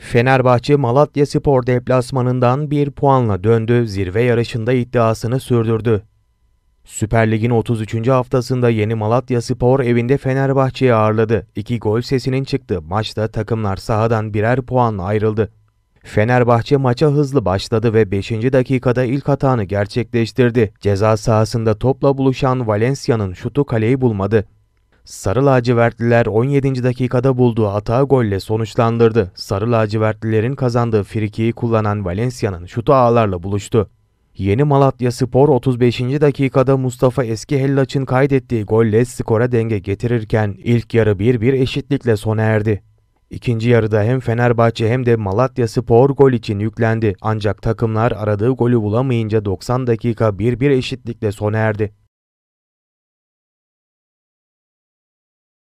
Fenerbahçe Malatya Spor deplasmanından bir puanla döndü, zirve yarışında iddiasını sürdürdü. Süper Lig'in 33. haftasında yeni Malatya Spor evinde Fenerbahçe'yi ağırladı. İki gol sesinin çıktı. Maçta takımlar sahadan birer puanla ayrıldı. Fenerbahçe maça hızlı başladı ve 5. dakikada ilk hatanı gerçekleştirdi. Ceza sahasında topla buluşan Valencia'nın şutu kaleyi bulmadı. Sarı lacivertliler 17. dakikada bulduğu hata golle sonuçlandırdı. Sarı lacivertlilerin kazandığı frikiyi kullanan Valencia'nın şutu ağlarla buluştu. Yeni Malatya Spor 35. dakikada Mustafa Eski Hellaç'ın kaydettiği golle skora denge getirirken ilk yarı 1-1 eşitlikle sona erdi. İkinci yarıda hem Fenerbahçe hem de Malatya Spor gol için yüklendi ancak takımlar aradığı golü bulamayınca 90 dakika 1-1 eşitlikle sona erdi.